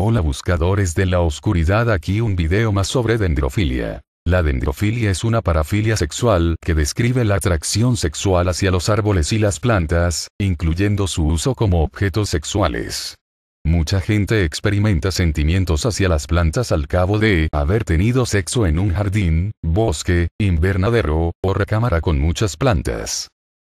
Hola buscadores de la oscuridad aquí un video más sobre dendrofilia. La dendrofilia es una parafilia sexual que describe la atracción sexual hacia los árboles y las plantas, incluyendo su uso como objetos sexuales. Mucha gente experimenta sentimientos hacia las plantas al cabo de haber tenido sexo en un jardín, bosque, invernadero o recámara con muchas plantas.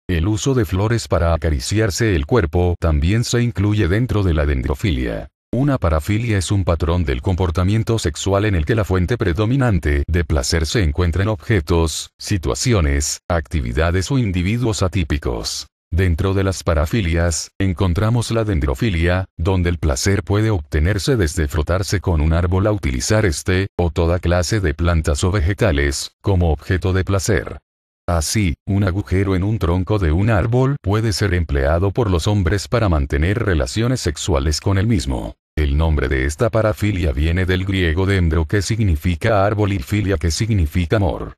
El uso de flores para acariciarse el cuerpo también se incluye dentro de la dendrofilia. Una parafilia es un patrón del comportamiento sexual en el que la fuente predominante de placer se encuentra en objetos, situaciones, actividades o individuos atípicos. Dentro de las parafilias, encontramos la dendrofilia, donde el placer puede obtenerse desde frotarse con un árbol a utilizar este, o toda clase de plantas o vegetales, como objeto de placer. Así, un agujero en un tronco de un árbol puede ser empleado por los hombres para mantener relaciones sexuales con el mismo. El nombre de esta parafilia viene del griego dendro que significa árbol y filia que significa amor.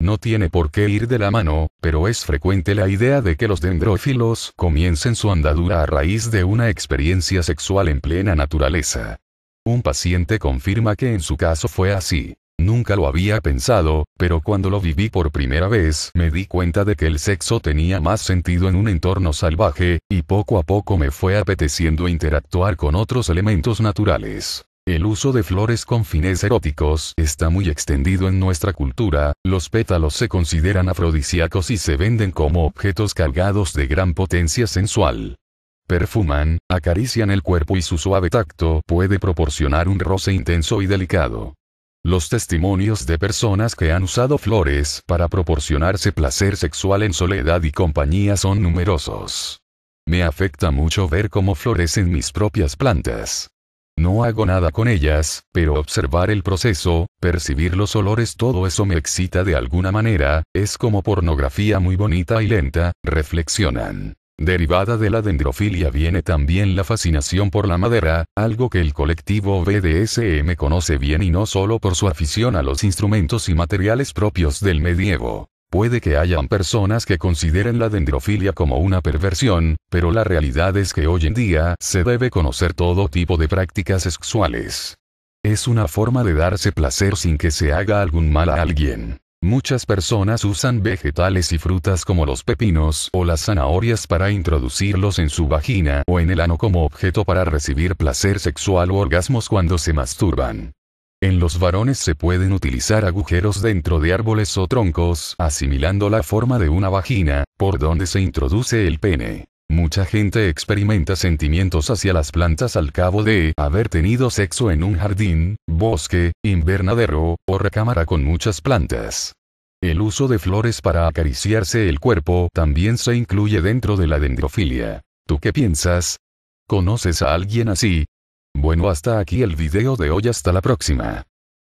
No tiene por qué ir de la mano, pero es frecuente la idea de que los dendrófilos comiencen su andadura a raíz de una experiencia sexual en plena naturaleza. Un paciente confirma que en su caso fue así. Nunca lo había pensado, pero cuando lo viví por primera vez me di cuenta de que el sexo tenía más sentido en un entorno salvaje, y poco a poco me fue apeteciendo interactuar con otros elementos naturales. El uso de flores con fines eróticos está muy extendido en nuestra cultura, los pétalos se consideran afrodisíacos y se venden como objetos cargados de gran potencia sensual. Perfuman, acarician el cuerpo y su suave tacto puede proporcionar un roce intenso y delicado. Los testimonios de personas que han usado flores para proporcionarse placer sexual en soledad y compañía son numerosos. Me afecta mucho ver cómo florecen mis propias plantas. No hago nada con ellas, pero observar el proceso, percibir los olores, todo eso me excita de alguna manera, es como pornografía muy bonita y lenta, reflexionan. Derivada de la dendrofilia viene también la fascinación por la madera, algo que el colectivo BDSM conoce bien y no solo por su afición a los instrumentos y materiales propios del medievo. Puede que hayan personas que consideren la dendrofilia como una perversión, pero la realidad es que hoy en día se debe conocer todo tipo de prácticas sexuales. Es una forma de darse placer sin que se haga algún mal a alguien. Muchas personas usan vegetales y frutas como los pepinos o las zanahorias para introducirlos en su vagina o en el ano como objeto para recibir placer sexual o orgasmos cuando se masturban. En los varones se pueden utilizar agujeros dentro de árboles o troncos, asimilando la forma de una vagina, por donde se introduce el pene. Mucha gente experimenta sentimientos hacia las plantas al cabo de haber tenido sexo en un jardín, bosque, invernadero o recámara con muchas plantas. El uso de flores para acariciarse el cuerpo también se incluye dentro de la dendrofilia. ¿Tú qué piensas? ¿Conoces a alguien así? Bueno, hasta aquí el video de hoy, hasta la próxima.